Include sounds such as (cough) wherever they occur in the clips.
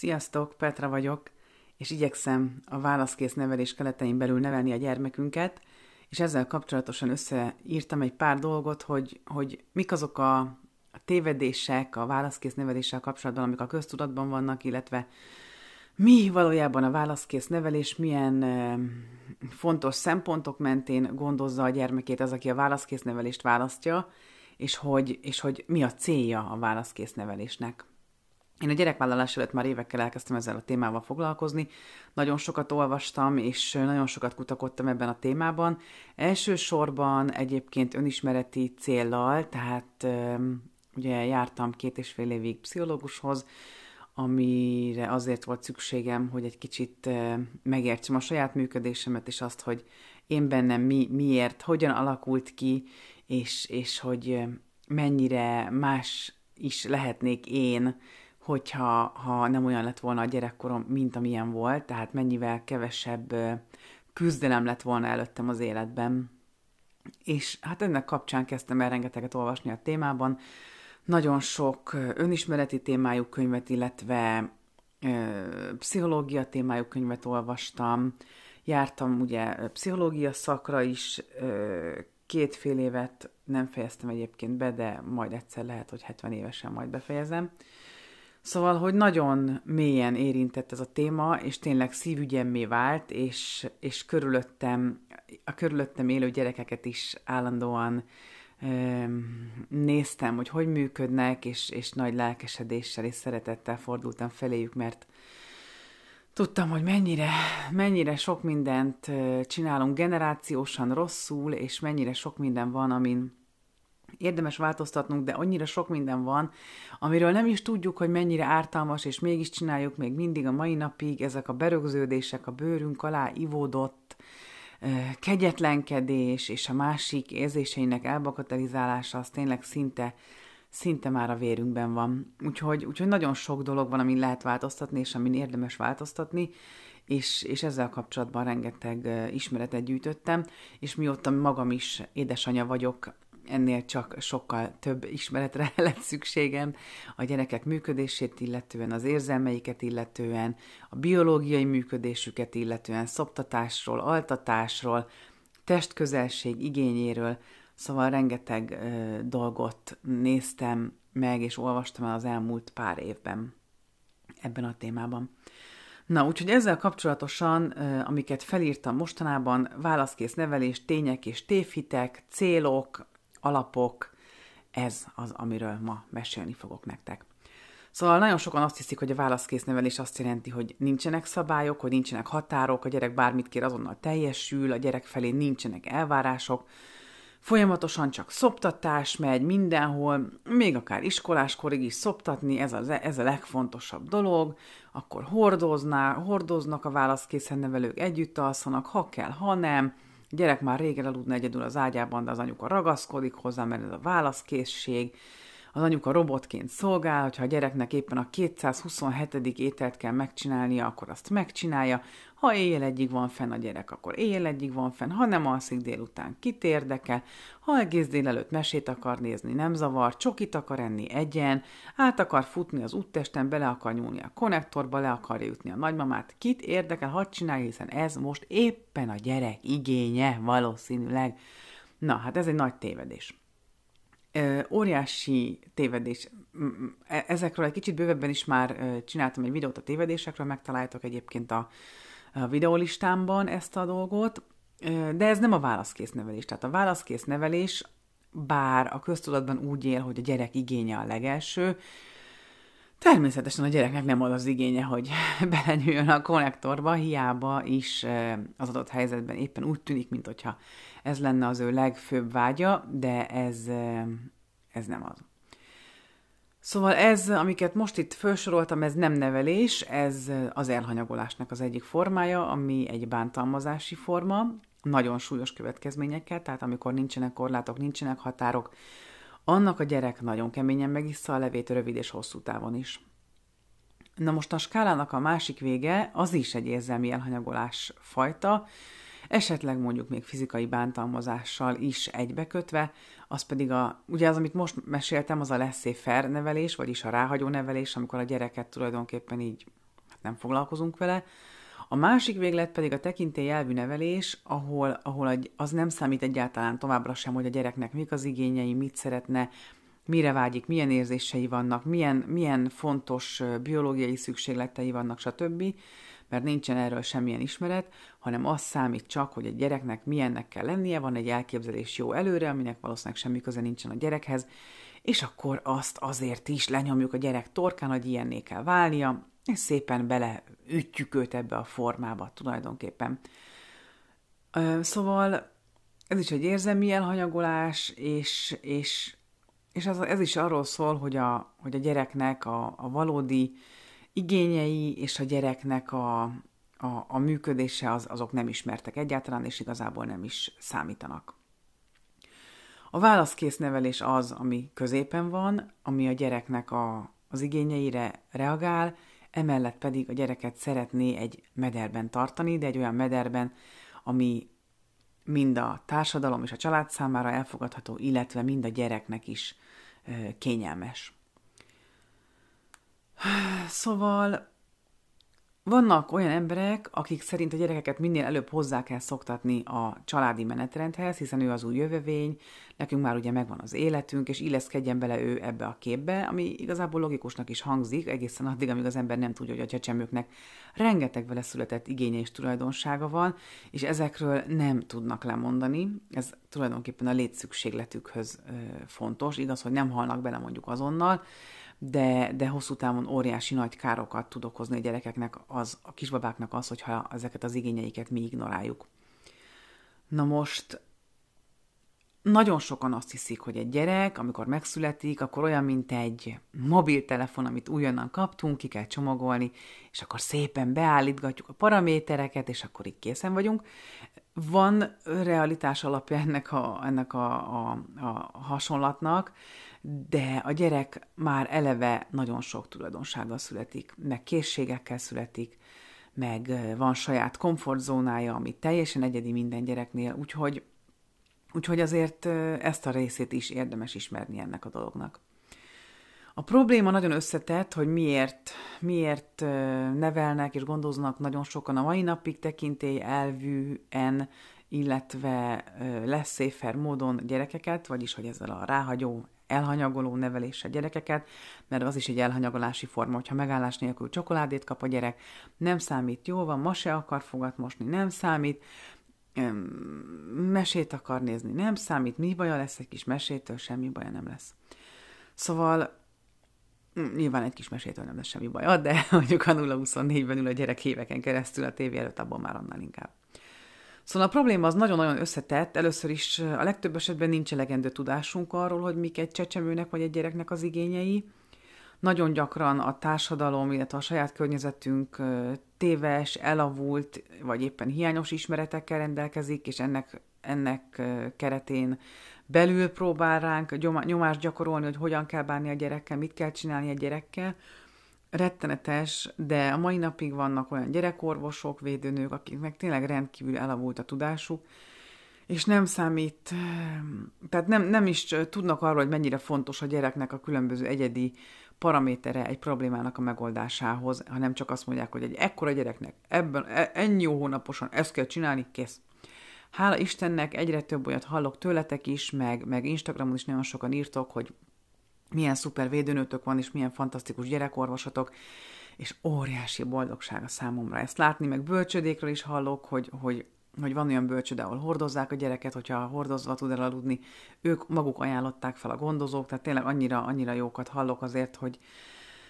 Sziasztok, Petra vagyok, és igyekszem a válaszkész nevelés keletein belül nevelni a gyermekünket, és ezzel kapcsolatosan összeírtam egy pár dolgot, hogy, hogy mik azok a tévedések a válaszkész neveléssel kapcsolatban, amik a köztudatban vannak, illetve mi valójában a válaszkész nevelés, milyen fontos szempontok mentén gondozza a gyermekét az, aki a válaszkész nevelést választja, és hogy, és hogy mi a célja a válaszkész nevelésnek. Én a gyerekvállalás előtt már évekkel elkezdtem ezzel a témával foglalkozni, nagyon sokat olvastam, és nagyon sokat kutakodtam ebben a témában. Elsősorban egyébként önismereti céllal, tehát ugye jártam két és fél évig pszichológushoz, amire azért volt szükségem, hogy egy kicsit megértsem a saját működésemet, és azt, hogy én bennem mi, miért, hogyan alakult ki, és, és hogy mennyire más is lehetnék én, hogyha ha nem olyan lett volna a gyerekkorom, mint amilyen volt, tehát mennyivel kevesebb küzdelem lett volna előttem az életben. És hát ennek kapcsán kezdtem el rengeteget olvasni a témában. Nagyon sok önismereti témájú könyvet, illetve ö, pszichológia témájú könyvet olvastam. Jártam ugye pszichológia szakra is, ö, két fél évet nem fejeztem egyébként be, de majd egyszer lehet, hogy 70 évesen majd befejezem. Ö, Szóval, hogy nagyon mélyen érintett ez a téma, és tényleg szívügyemmé vált, és, és körülöttem, a körülöttem élő gyerekeket is állandóan néztem, hogy hogy működnek, és, és nagy lelkesedéssel és szeretettel fordultam feléjük, mert tudtam, hogy mennyire, mennyire sok mindent csinálunk generációsan rosszul, és mennyire sok minden van, amin, érdemes változtatnunk, de annyira sok minden van, amiről nem is tudjuk, hogy mennyire ártalmas, és mégis csináljuk még mindig a mai napig ezek a berögződések, a bőrünk alá ivódott kegyetlenkedés és a másik érzéseinek elbakatalizálása az tényleg szinte szinte már a vérünkben van. Úgyhogy, úgyhogy nagyon sok dolog van, amin lehet változtatni, és amin érdemes változtatni, és, és ezzel kapcsolatban rengeteg ismeretet gyűjtöttem, és mióta magam is édesanya vagyok, ennél csak sokkal több ismeretre (laughs) lett szükségem a gyerekek működését illetően, az érzelmeiket illetően, a biológiai működésüket illetően, szoptatásról, altatásról, testközelség igényéről, szóval rengeteg ö, dolgot néztem meg és olvastam el az elmúlt pár évben ebben a témában. Na, úgyhogy ezzel kapcsolatosan, amiket felírtam mostanában, válaszkész nevelés, tények és tévhitek, célok, alapok, ez az, amiről ma mesélni fogok nektek. Szóval nagyon sokan azt hiszik, hogy a válaszkész nevelés azt jelenti, hogy nincsenek szabályok, hogy nincsenek határok, a gyerek bármit kér, azonnal teljesül, a gyerek felé nincsenek elvárások, folyamatosan csak szoptatás megy mindenhol, még akár iskoláskorig is szoptatni, ez a, ez a legfontosabb dolog, akkor hordozná, hordoznak a válaszkészen nevelők, együtt alszanak, ha kell, ha nem, a gyerek már régen aludna egyedül az ágyában, de az anyuka ragaszkodik hozzá, mert ez a válaszkészség, az anyuka robotként szolgál, hogyha a gyereknek éppen a 227. ételt kell megcsinálnia, akkor azt megcsinálja, ha éjjel egyig van fenn a gyerek, akkor éjjel egyig van fenn, ha nem alszik délután, kit érdekel, ha egész délelőtt mesét akar nézni, nem zavar, csokit akar enni, egyen, át akar futni az úttesten, bele akar nyúlni a konnektorba, le akar jutni a nagymamát, kit érdekel, hadd csinálja, hiszen ez most éppen a gyerek igénye valószínűleg. Na, hát ez egy nagy tévedés óriási tévedés. E, ezekről egy kicsit bővebben is már csináltam egy videót a tévedésekről, megtaláljátok egyébként a, videólistámban ezt a dolgot, de ez nem a válaszkész nevelés. Tehát a válaszkész nevelés, bár a köztudatban úgy él, hogy a gyerek igénye a legelső, Természetesen a gyereknek nem ad az igénye, hogy (laughs) belenyúljon a konnektorba, hiába is az adott helyzetben éppen úgy tűnik, mint hogyha ez lenne az ő legfőbb vágya, de ez, ez nem az. Szóval ez, amiket most itt felsoroltam, ez nem nevelés, ez az elhanyagolásnak az egyik formája, ami egy bántalmazási forma, nagyon súlyos következményekkel, tehát amikor nincsenek korlátok, nincsenek határok, annak a gyerek nagyon keményen megissza a levét rövid és hosszú távon is. Na most a skálának a másik vége, az is egy érzelmi elhanyagolás fajta, esetleg mondjuk még fizikai bántalmazással is egybekötve, az pedig a, ugye az, amit most meséltem, az a leszé fair nevelés, vagyis a ráhagyó nevelés, amikor a gyereket tulajdonképpen így hát nem foglalkozunk vele, a másik véglet pedig a tekintélyelvű nevelés, ahol, ahol az nem számít egyáltalán továbbra sem, hogy a gyereknek mik az igényei, mit szeretne, mire vágyik, milyen érzései vannak, milyen, milyen fontos biológiai szükségletei vannak, stb., mert nincsen erről semmilyen ismeret, hanem az számít csak, hogy a gyereknek milyennek kell lennie, van egy elképzelés jó előre, aminek valószínűleg semmi köze nincsen a gyerekhez, és akkor azt azért is lenyomjuk a gyerek torkán, hogy ilyenné kell válnia, és szépen beleütjük őt ebbe a formába tulajdonképpen. Szóval ez is egy érzelmi elhanyagolás, és, és, és ez, ez is arról szól, hogy a, hogy a gyereknek a, a valódi igényei és a gyereknek a, a, a működése az, azok nem ismertek egyáltalán, és igazából nem is számítanak. A válaszkész nevelés az, ami középen van, ami a gyereknek a, az igényeire reagál, emellett pedig a gyereket szeretné egy mederben tartani, de egy olyan mederben, ami mind a társadalom és a család számára elfogadható, illetve mind a gyereknek is kényelmes. Szóval vannak olyan emberek, akik szerint a gyerekeket minél előbb hozzá kell szoktatni a családi menetrendhez, hiszen ő az új jövővény, nekünk már ugye megvan az életünk, és illeszkedjen bele ő ebbe a képbe, ami igazából logikusnak is hangzik, egészen addig, amíg az ember nem tudja, hogy a csecsemőknek rengeteg vele született igénye és tulajdonsága van, és ezekről nem tudnak lemondani. Ez tulajdonképpen a létszükségletükhöz fontos, igaz, hogy nem halnak bele mondjuk azonnal, de, de hosszú távon óriási nagy károkat tud okozni a gyerekeknek, az, a kisbabáknak az, hogyha ezeket az igényeiket mi ignoráljuk. Na most nagyon sokan azt hiszik, hogy egy gyerek, amikor megszületik, akkor olyan, mint egy mobiltelefon, amit újonnan kaptunk, ki kell csomagolni, és akkor szépen beállítgatjuk a paramétereket, és akkor így készen vagyunk. Van realitás alapja ennek a, ennek a, a, a hasonlatnak, de a gyerek már eleve nagyon sok tulajdonsággal születik, meg készségekkel születik, meg van saját komfortzónája, ami teljesen egyedi minden gyereknél, úgyhogy, úgyhogy azért ezt a részét is érdemes ismerni ennek a dolognak. A probléma nagyon összetett, hogy miért, miért nevelnek és gondoznak nagyon sokan a mai napig tekintély elvűen, illetve leszéfer módon gyerekeket, vagyis hogy ezzel a ráhagyó elhanyagoló nevelése gyerekeket, mert az is egy elhanyagolási forma, hogyha megállás nélkül csokoládét kap a gyerek, nem számít, jó van, ma se akar fogat mosni, nem számít, mesét akar nézni, nem számít, mi baja lesz egy kis mesétől, semmi baja nem lesz. Szóval hm, nyilván egy kis mesétől nem lesz semmi baja, de (laughs) mondjuk a 0-24-ben ül a gyerek éveken keresztül a tévé előtt, abban már annál inkább. Szóval a probléma az nagyon-nagyon összetett. Először is a legtöbb esetben nincs elegendő tudásunk arról, hogy mik egy csecsemőnek vagy egy gyereknek az igényei. Nagyon gyakran a társadalom, illetve a saját környezetünk téves, elavult, vagy éppen hiányos ismeretekkel rendelkezik, és ennek, ennek keretén belül próbál ránk nyomást gyakorolni, hogy hogyan kell bánni a gyerekkel, mit kell csinálni a gyerekkel rettenetes, de a mai napig vannak olyan gyerekorvosok, védőnők, akiknek tényleg rendkívül elavult a tudásuk, és nem számít, tehát nem, nem is tudnak arról, hogy mennyire fontos a gyereknek a különböző egyedi paramétere egy problémának a megoldásához, hanem csak azt mondják, hogy egy ekkora gyereknek ebben, e, ennyi jó hónaposan ezt kell csinálni, kész. Hála Istennek egyre több olyat hallok tőletek is, meg, meg Instagramon is nagyon sokan írtok, hogy milyen szuper védőnőtök van, és milyen fantasztikus gyerekorvosatok, és óriási boldogság a számomra ezt látni, meg bölcsödékről is hallok, hogy, hogy hogy van olyan bölcsöde, ahol hordozzák a gyereket, hogyha hordozva tud elaludni, ők maguk ajánlották fel a gondozók, tehát tényleg annyira, annyira jókat hallok azért, hogy,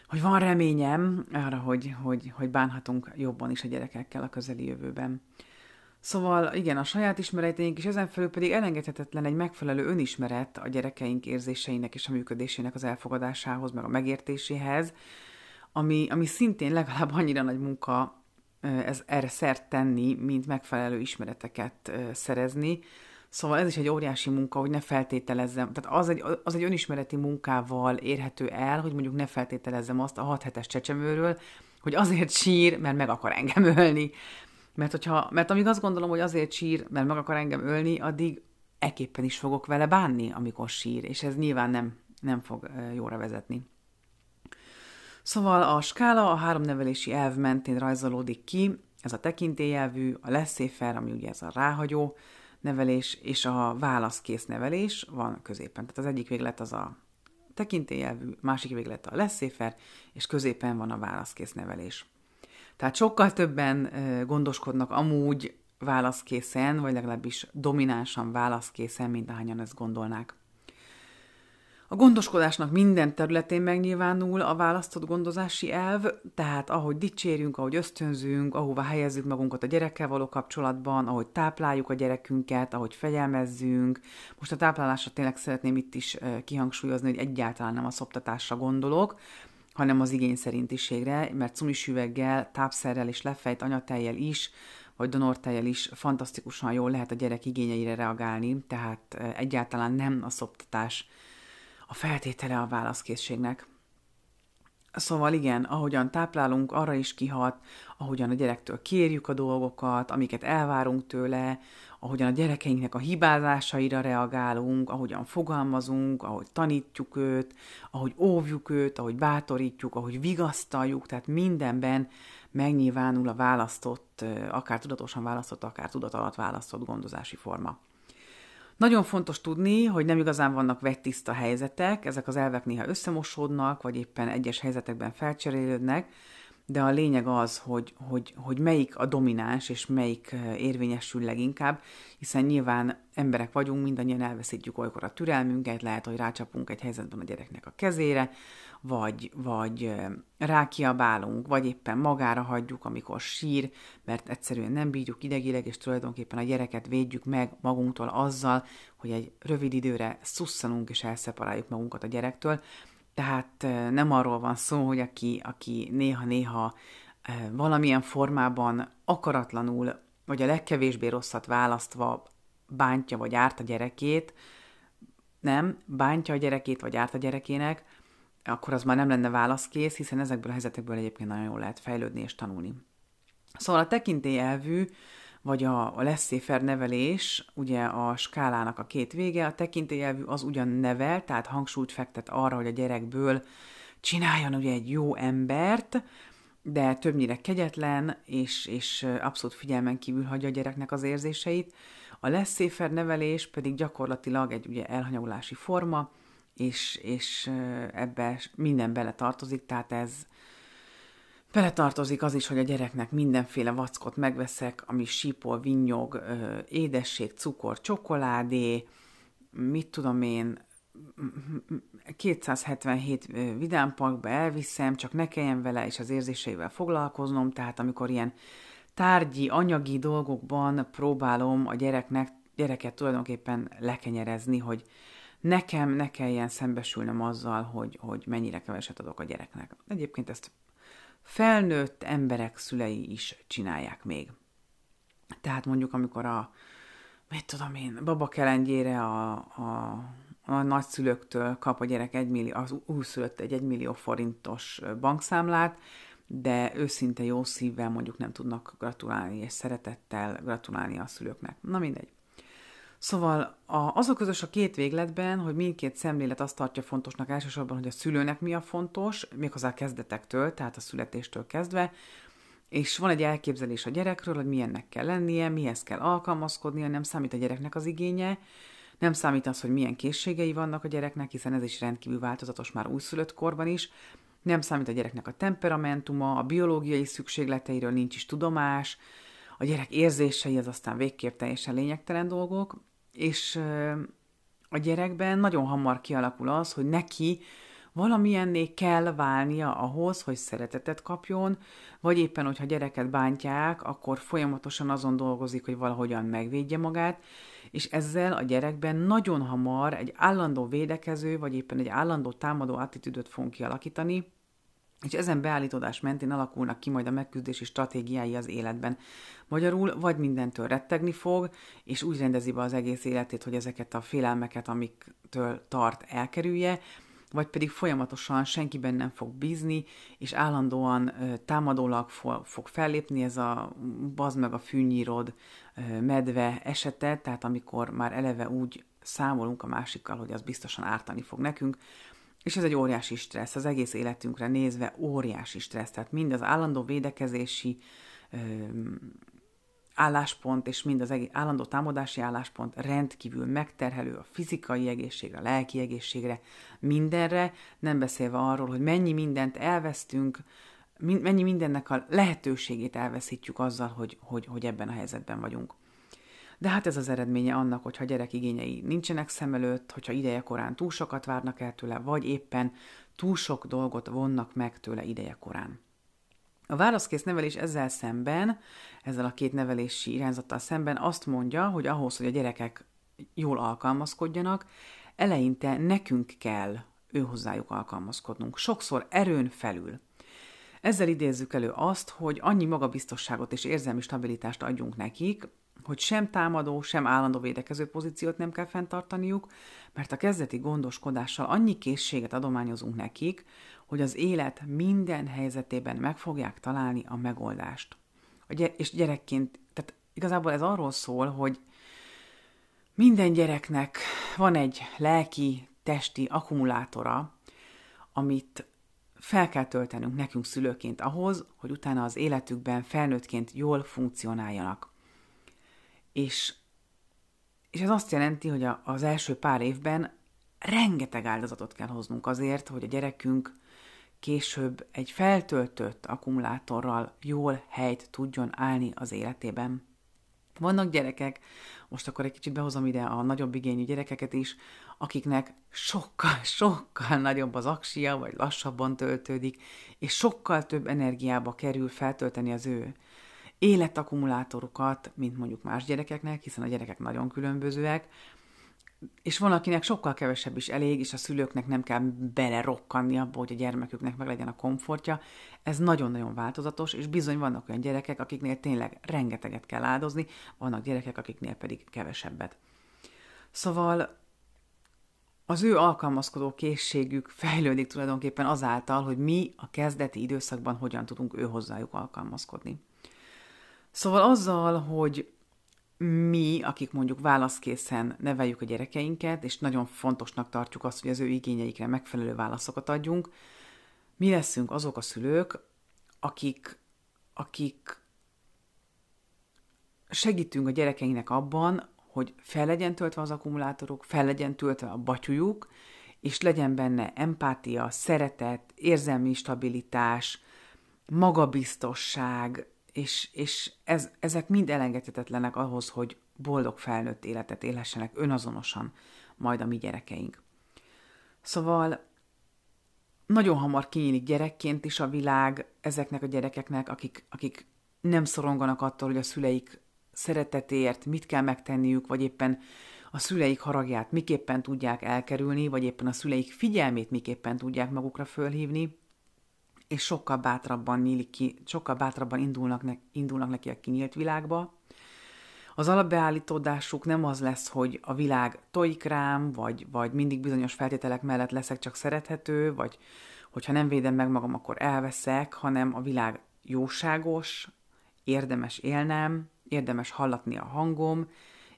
hogy van reményem arra, hogy, hogy, hogy bánhatunk jobban is a gyerekekkel a közeli jövőben. Szóval igen, a saját ismereteink is ezen felül pedig elengedhetetlen egy megfelelő önismeret a gyerekeink érzéseinek és a működésének az elfogadásához, meg a megértéséhez, ami, ami szintén legalább annyira nagy munka ez erre szert tenni, mint megfelelő ismereteket szerezni. Szóval ez is egy óriási munka, hogy ne feltételezzem. Tehát az egy, az egy önismereti munkával érhető el, hogy mondjuk ne feltételezzem azt a 6 hetes csecsemőről, hogy azért sír, mert meg akar engem ölni. Mert, hogyha, mert amíg azt gondolom, hogy azért sír, mert meg akar engem ölni, addig eképpen is fogok vele bánni, amikor sír, és ez nyilván nem, nem fog jóra vezetni. Szóval a skála a három nevelési elv mentén rajzolódik ki, ez a tekintélyelvű, a leszéfer, ami ugye ez a ráhagyó nevelés, és a válaszkész nevelés van középen. Tehát az egyik véglet az a tekintélyelvű, másik véglet a leszéfer, és középen van a válaszkész nevelés. Tehát sokkal többen gondoskodnak amúgy válaszkészen, vagy legalábbis dominánsan válaszkészen, mint ahányan ezt gondolnák. A gondoskodásnak minden területén megnyilvánul a választott gondozási elv, tehát ahogy dicsérünk, ahogy ösztönzünk, ahova helyezzük magunkat a gyerekkel való kapcsolatban, ahogy tápláljuk a gyerekünket, ahogy fegyelmezzünk. Most a táplálásra tényleg szeretném itt is kihangsúlyozni, hogy egyáltalán nem a szoptatásra gondolok, hanem az igény szerintiségre, mert cumis üveggel, tápszerrel és lefejt anyatejjel is, vagy donortejjel is fantasztikusan jól lehet a gyerek igényeire reagálni, tehát egyáltalán nem a szoptatás a feltétele a válaszkészségnek. Szóval igen, ahogyan táplálunk, arra is kihat, ahogyan a gyerektől kérjük a dolgokat, amiket elvárunk tőle, ahogyan a gyerekeinknek a hibázásaira reagálunk, ahogyan fogalmazunk, ahogy tanítjuk őt, ahogy óvjuk őt, ahogy bátorítjuk, ahogy vigasztaljuk, tehát mindenben megnyilvánul a választott, akár tudatosan választott, akár tudat alatt választott gondozási forma. Nagyon fontos tudni, hogy nem igazán vannak tiszta helyzetek, ezek az elvek néha összemosódnak, vagy éppen egyes helyzetekben felcserélődnek, de a lényeg az, hogy, hogy, hogy melyik a domináns, és melyik érvényesül leginkább, hiszen nyilván emberek vagyunk, mindannyian elveszítjük olykor a türelmünket, lehet, hogy rácsapunk egy helyzetben a gyereknek a kezére, vagy, vagy rákiabálunk, vagy éppen magára hagyjuk, amikor sír, mert egyszerűen nem bírjuk idegileg, és tulajdonképpen a gyereket védjük meg magunktól azzal, hogy egy rövid időre szusszanunk és elszeparáljuk magunkat a gyerektől, tehát nem arról van szó, hogy aki, aki néha-néha valamilyen formában akaratlanul, vagy a legkevésbé rosszat választva bántja vagy árt a gyerekét, nem, bántja a gyerekét, vagy árt a gyerekének, akkor az már nem lenne válaszkész, hiszen ezekből a helyzetekből egyébként nagyon jól lehet fejlődni és tanulni. Szóval a tekintélyelvű vagy a, leszéfer nevelés, ugye a skálának a két vége, a tekintélyelvű az ugyan nevel, tehát hangsúlyt fektet arra, hogy a gyerekből csináljon ugye egy jó embert, de többnyire kegyetlen, és, és abszolút figyelmen kívül hagyja a gyereknek az érzéseit. A leszéfer nevelés pedig gyakorlatilag egy ugye elhanyagolási forma, és, és ebbe minden bele tartozik, tehát ez Beletartozik az is, hogy a gyereknek mindenféle vackot megveszek, ami sípol, vinyog, édesség, cukor, csokoládé, mit tudom én, 277 vidámparkba elviszem, csak ne kelljen vele és az érzéseivel foglalkoznom, tehát amikor ilyen tárgyi, anyagi dolgokban próbálom a gyereknek, gyereket tulajdonképpen lekenyerezni, hogy nekem ne kelljen szembesülnöm azzal, hogy, hogy mennyire keveset adok a gyereknek. Egyébként ezt felnőtt emberek szülei is csinálják még. Tehát mondjuk, amikor a, mit tudom én, babakelengyére a, a, a nagyszülőktől kap a gyerek egy millió, az újszülött egy egy millió forintos bankszámlát, de őszinte jó szívvel mondjuk nem tudnak gratulálni, és szeretettel gratulálni a szülőknek. Na mindegy. Szóval a, az a közös a két végletben, hogy mindkét szemlélet azt tartja fontosnak elsősorban, hogy a szülőnek mi a fontos, méghozzá kezdetektől, tehát a születéstől kezdve, és van egy elképzelés a gyerekről, hogy milyennek kell lennie, mihez kell alkalmazkodnia, nem számít a gyereknek az igénye, nem számít az, hogy milyen készségei vannak a gyereknek, hiszen ez is rendkívül változatos már újszülött korban is, nem számít a gyereknek a temperamentuma, a biológiai szükségleteiről nincs is tudomás, a gyerek érzései az aztán végképp teljesen lényegtelen dolgok, és a gyerekben nagyon hamar kialakul az, hogy neki valamilyenné kell válnia ahhoz, hogy szeretetet kapjon, vagy éppen, hogyha gyereket bántják, akkor folyamatosan azon dolgozik, hogy valahogyan megvédje magát, és ezzel a gyerekben nagyon hamar egy állandó védekező, vagy éppen egy állandó támadó attitűdöt fogunk kialakítani, és ezen beállítodás mentén alakulnak ki majd a megküzdési stratégiái az életben. Magyarul vagy mindentől rettegni fog, és úgy rendezi be az egész életét, hogy ezeket a félelmeket, amiktől tart, elkerülje, vagy pedig folyamatosan senkiben nem fog bízni, és állandóan támadólag fog fellépni ez a bazd meg a fűnyírod medve esete, tehát amikor már eleve úgy számolunk a másikkal, hogy az biztosan ártani fog nekünk, és ez egy óriási stressz, az egész életünkre nézve óriási stressz. Tehát mind az állandó védekezési ö, álláspont, és mind az egész, állandó támadási álláspont rendkívül megterhelő a fizikai egészségre, a lelki egészségre, mindenre, nem beszélve arról, hogy mennyi mindent elvesztünk, mennyi mindennek a lehetőségét elveszítjük azzal, hogy, hogy, hogy ebben a helyzetben vagyunk. De hát ez az eredménye annak, hogyha gyerek igényei nincsenek szem előtt, hogyha ideje korán túl sokat várnak el tőle, vagy éppen túl sok dolgot vonnak meg tőle ideje korán. A válaszkész nevelés ezzel szemben, ezzel a két nevelési irányzattal szemben azt mondja, hogy ahhoz, hogy a gyerekek jól alkalmazkodjanak, eleinte nekünk kell őhozzájuk alkalmazkodnunk, sokszor erőn felül. Ezzel idézzük elő azt, hogy annyi magabiztosságot és érzelmi stabilitást adjunk nekik, hogy sem támadó, sem állandó védekező pozíciót nem kell fenntartaniuk, mert a kezdeti gondoskodással annyi készséget adományozunk nekik, hogy az élet minden helyzetében meg fogják találni a megoldást. A gy- és gyerekként, tehát igazából ez arról szól, hogy minden gyereknek van egy lelki, testi akkumulátora, amit fel kell töltenünk nekünk szülőként ahhoz, hogy utána az életükben felnőttként jól funkcionáljanak. És, és ez azt jelenti, hogy a, az első pár évben rengeteg áldozatot kell hoznunk azért, hogy a gyerekünk később egy feltöltött akkumulátorral jól helyt tudjon állni az életében. Vannak gyerekek, most akkor egy kicsit behozom ide a nagyobb igényű gyerekeket is, akiknek sokkal, (laughs) sokkal nagyobb az aksia, vagy lassabban töltődik, és sokkal több energiába kerül feltölteni az ő életakkumulátorokat, mint mondjuk más gyerekeknek, hiszen a gyerekek nagyon különbözőek, és van, akinek sokkal kevesebb is elég, és a szülőknek nem kell belerokkanni abba, hogy a gyermeküknek meg legyen a komfortja. Ez nagyon-nagyon változatos, és bizony vannak olyan gyerekek, akiknél tényleg rengeteget kell áldozni, vannak gyerekek, akiknél pedig kevesebbet. Szóval az ő alkalmazkodó készségük fejlődik tulajdonképpen azáltal, hogy mi a kezdeti időszakban hogyan tudunk ő hozzájuk alkalmazkodni. Szóval azzal, hogy mi, akik mondjuk válaszkészen neveljük a gyerekeinket, és nagyon fontosnak tartjuk azt, hogy az ő igényeikre megfelelő válaszokat adjunk, mi leszünk azok a szülők, akik, akik segítünk a gyerekeinknek abban, hogy fel legyen töltve az akkumulátoruk, fel legyen töltve a batyujuk, és legyen benne empátia, szeretet, érzelmi stabilitás, magabiztosság, és, és ez, ezek mind elengedhetetlenek ahhoz, hogy boldog felnőtt életet élhessenek önazonosan majd a mi gyerekeink. Szóval nagyon hamar kinyílik gyerekként is a világ ezeknek a gyerekeknek, akik, akik nem szoronganak attól, hogy a szüleik szeretetéért mit kell megtenniük, vagy éppen a szüleik haragját miképpen tudják elkerülni, vagy éppen a szüleik figyelmét miképpen tudják magukra fölhívni, és sokkal bátrabban nyílik ki, sokkal bátrabban indulnak, ne, indulnak neki a kinyílt világba. Az alapbeállítódásuk nem az lesz, hogy a világ tojik rám, vagy, vagy mindig bizonyos feltételek mellett leszek csak szerethető, vagy hogyha nem védem meg magam, akkor elveszek, hanem a világ jóságos, érdemes élnem, érdemes hallatni a hangom,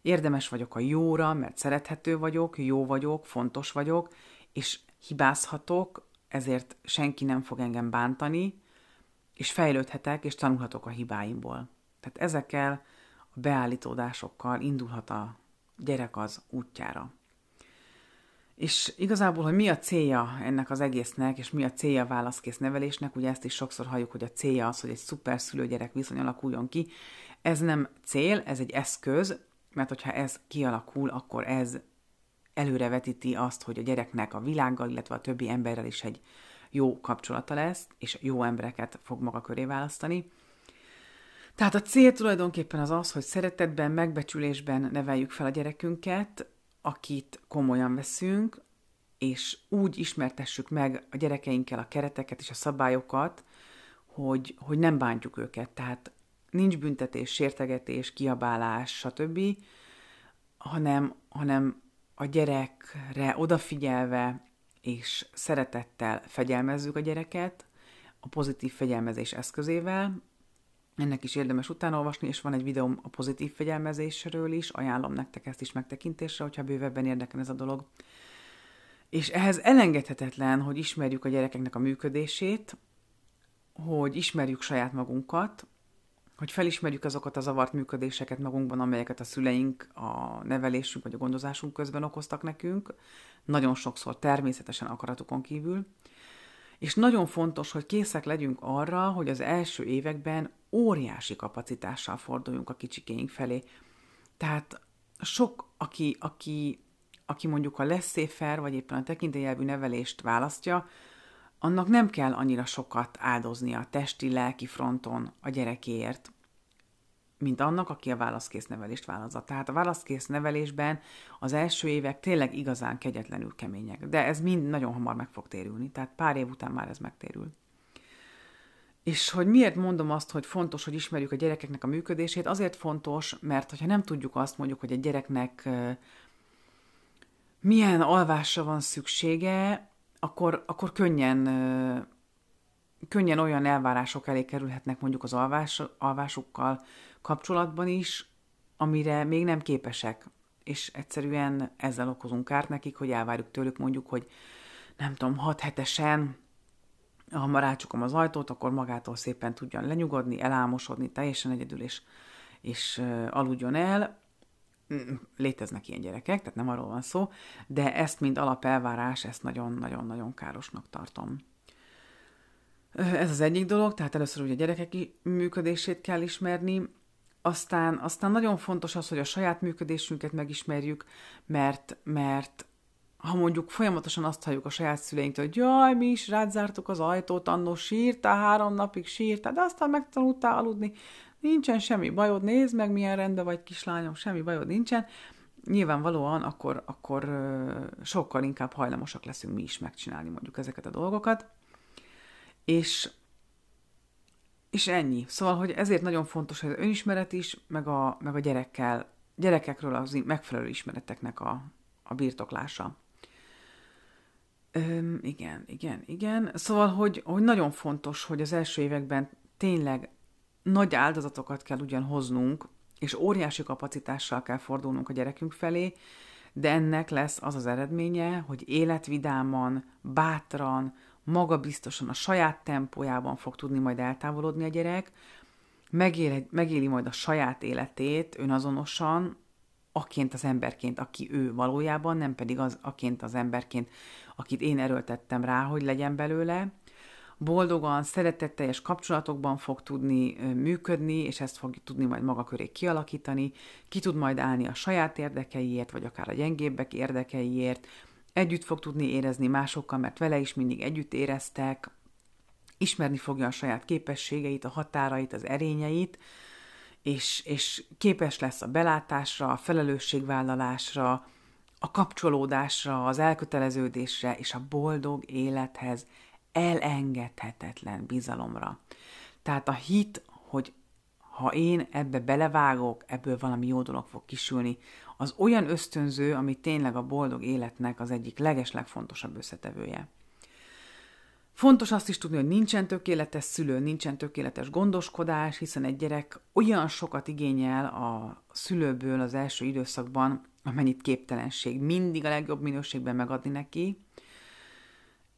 érdemes vagyok a jóra, mert szerethető vagyok, jó vagyok, fontos vagyok, és hibázhatok, ezért senki nem fog engem bántani, és fejlődhetek, és tanulhatok a hibáimból. Tehát ezekkel a beállítódásokkal indulhat a gyerek az útjára. És igazából, hogy mi a célja ennek az egésznek, és mi a célja a válaszkész nevelésnek, ugye ezt is sokszor halljuk, hogy a célja az, hogy egy szuper szülőgyerek viszony alakuljon ki. Ez nem cél, ez egy eszköz, mert hogyha ez kialakul, akkor ez előrevetíti azt, hogy a gyereknek a világgal, illetve a többi emberrel is egy jó kapcsolata lesz, és jó embereket fog maga köré választani. Tehát a cél tulajdonképpen az az, hogy szeretetben, megbecsülésben neveljük fel a gyerekünket, akit komolyan veszünk, és úgy ismertessük meg a gyerekeinkkel a kereteket és a szabályokat, hogy, hogy nem bántjuk őket. Tehát nincs büntetés, sértegetés, kiabálás, stb., hanem, hanem a gyerekre odafigyelve és szeretettel fegyelmezzük a gyereket, a pozitív fegyelmezés eszközével. Ennek is érdemes utánolvasni, és van egy videóm a pozitív fegyelmezésről is, ajánlom nektek ezt is megtekintésre, hogyha bővebben érdekel ez a dolog. És ehhez elengedhetetlen, hogy ismerjük a gyerekeknek a működését, hogy ismerjük saját magunkat, hogy felismerjük azokat a zavart működéseket magunkban, amelyeket a szüleink a nevelésünk vagy a gondozásunk közben okoztak nekünk, nagyon sokszor természetesen akaratukon kívül, és nagyon fontos, hogy készek legyünk arra, hogy az első években óriási kapacitással forduljunk a kicsikéink felé. Tehát sok, aki, aki, aki mondjuk a leszéfer, vagy éppen a tekintélyelvű nevelést választja, annak nem kell annyira sokat áldoznia testi-lelki fronton a gyerekéért, mint annak, aki a válaszkész nevelést válaszza. Tehát a válaszkész nevelésben az első évek tényleg igazán kegyetlenül kemények, de ez mind nagyon hamar meg fog térülni, tehát pár év után már ez megtérül. És hogy miért mondom azt, hogy fontos, hogy ismerjük a gyerekeknek a működését, azért fontos, mert hogyha nem tudjuk azt mondjuk, hogy a gyereknek milyen alvásra van szüksége, akkor, akkor könnyen, könnyen olyan elvárások elé kerülhetnek mondjuk az alvás, alvásukkal kapcsolatban is, amire még nem képesek. És egyszerűen ezzel okozunk kárt nekik, hogy elvárjuk tőlük mondjuk, hogy nem tudom, hat hetesen, ha már rácsukom az ajtót, akkor magától szépen tudjon lenyugodni, elámosodni teljesen egyedül, és, és aludjon el, léteznek ilyen gyerekek, tehát nem arról van szó, de ezt, mint alapelvárás, ezt nagyon-nagyon-nagyon károsnak tartom. Ez az egyik dolog, tehát először ugye a gyerekek működését kell ismerni, aztán, aztán nagyon fontos az, hogy a saját működésünket megismerjük, mert, mert ha mondjuk folyamatosan azt halljuk a saját szüleinktől, hogy jaj, mi is rád zártuk az ajtót, annó sírtál, három napig sírtál, de aztán megtanultál aludni nincsen semmi bajod, nézd meg, milyen rendben vagy kislányom, semmi bajod nincsen, nyilvánvalóan akkor, akkor sokkal inkább hajlamosak leszünk mi is megcsinálni mondjuk ezeket a dolgokat. És, és ennyi. Szóval, hogy ezért nagyon fontos az önismeret is, meg a, meg a gyerekkel, gyerekekről az megfelelő ismereteknek a, a birtoklása. Öm, igen, igen, igen. Szóval, hogy, hogy nagyon fontos, hogy az első években tényleg nagy áldozatokat kell ugyan hoznunk, és óriási kapacitással kell fordulnunk a gyerekünk felé, de ennek lesz az az eredménye, hogy életvidáman, bátran, magabiztosan a saját tempójában fog tudni majd eltávolodni a gyerek, megél, megéli majd a saját életét önazonosan, aként az emberként, aki ő valójában, nem pedig az aként az emberként, akit én erőltettem rá, hogy legyen belőle, boldogan, szeretetteljes kapcsolatokban fog tudni működni, és ezt fog tudni majd maga köré kialakítani, ki tud majd állni a saját érdekeiért, vagy akár a gyengébbek érdekeiért, együtt fog tudni érezni másokkal, mert vele is mindig együtt éreztek, ismerni fogja a saját képességeit, a határait, az erényeit, és, és képes lesz a belátásra, a felelősségvállalásra, a kapcsolódásra, az elköteleződésre és a boldog élethez elengedhetetlen bizalomra. Tehát a hit, hogy ha én ebbe belevágok, ebből valami jó dolog fog kisülni, az olyan ösztönző, ami tényleg a boldog életnek az egyik legeslegfontosabb összetevője. Fontos azt is tudni, hogy nincsen tökéletes szülő, nincsen tökéletes gondoskodás, hiszen egy gyerek olyan sokat igényel a szülőből az első időszakban, amennyit képtelenség mindig a legjobb minőségben megadni neki,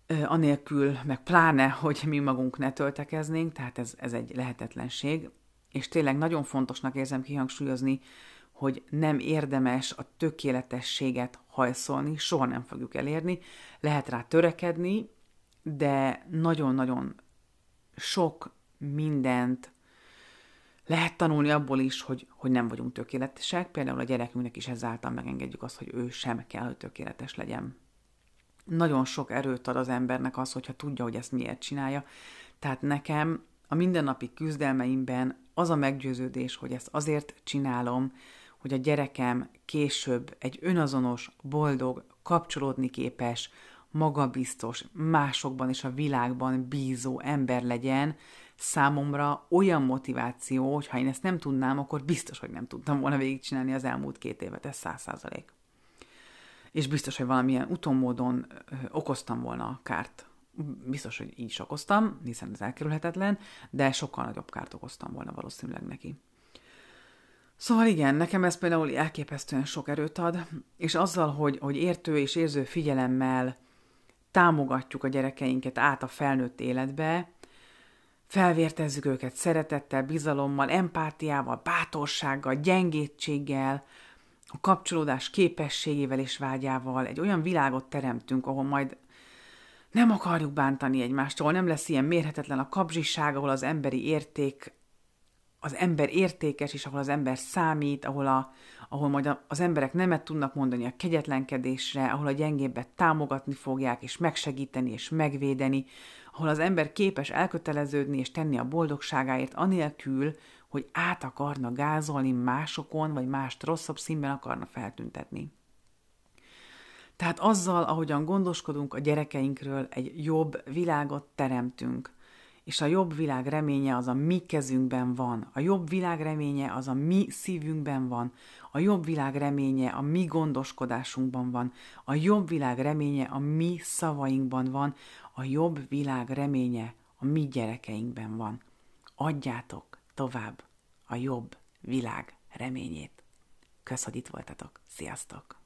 anélkül, meg pláne, hogy mi magunk ne töltekeznénk, tehát ez, ez egy lehetetlenség, és tényleg nagyon fontosnak érzem kihangsúlyozni, hogy nem érdemes a tökéletességet hajszolni, soha nem fogjuk elérni, lehet rá törekedni, de nagyon-nagyon sok mindent lehet tanulni abból is, hogy, hogy nem vagyunk tökéletesek, például a gyerekünknek is ezáltal megengedjük azt, hogy ő sem kell, hogy tökéletes legyen nagyon sok erőt ad az embernek az, hogyha tudja, hogy ezt miért csinálja. Tehát nekem a mindennapi küzdelmeimben az a meggyőződés, hogy ezt azért csinálom, hogy a gyerekem később egy önazonos, boldog, kapcsolódni képes, magabiztos, másokban és a világban bízó ember legyen, számomra olyan motiváció, hogy ha én ezt nem tudnám, akkor biztos, hogy nem tudtam volna végigcsinálni az elmúlt két évet, ez száz százalék és biztos, hogy valamilyen utómódon okoztam volna kárt. Biztos, hogy így is okoztam, hiszen ez elkerülhetetlen, de sokkal nagyobb kárt okoztam volna valószínűleg neki. Szóval igen, nekem ez például elképesztően sok erőt ad, és azzal, hogy, hogy értő és érző figyelemmel támogatjuk a gyerekeinket át a felnőtt életbe, felvértezzük őket szeretettel, bizalommal, empátiával, bátorsággal, gyengétséggel, a kapcsolódás képességével és vágyával egy olyan világot teremtünk, ahol majd nem akarjuk bántani egymást, ahol nem lesz ilyen mérhetetlen a kapzsiság, ahol az emberi érték, az ember értékes, és ahol az ember számít, ahol, a, ahol majd az emberek nemet tudnak mondani a kegyetlenkedésre, ahol a gyengébbet támogatni fogják, és megsegíteni, és megvédeni, ahol az ember képes elköteleződni és tenni a boldogságáért, anélkül, hogy át akarna gázolni másokon, vagy mást rosszabb színben akarna feltüntetni. Tehát azzal, ahogyan gondoskodunk a gyerekeinkről, egy jobb világot teremtünk. És a jobb világ reménye az a mi kezünkben van. A jobb világ reménye az a mi szívünkben van. A jobb világ reménye a mi gondoskodásunkban van. A jobb világ reménye a mi szavainkban van. A jobb világ reménye a mi gyerekeinkben van. Adjátok! tovább a jobb világ reményét. Kösz, hogy itt voltatok. Sziasztok!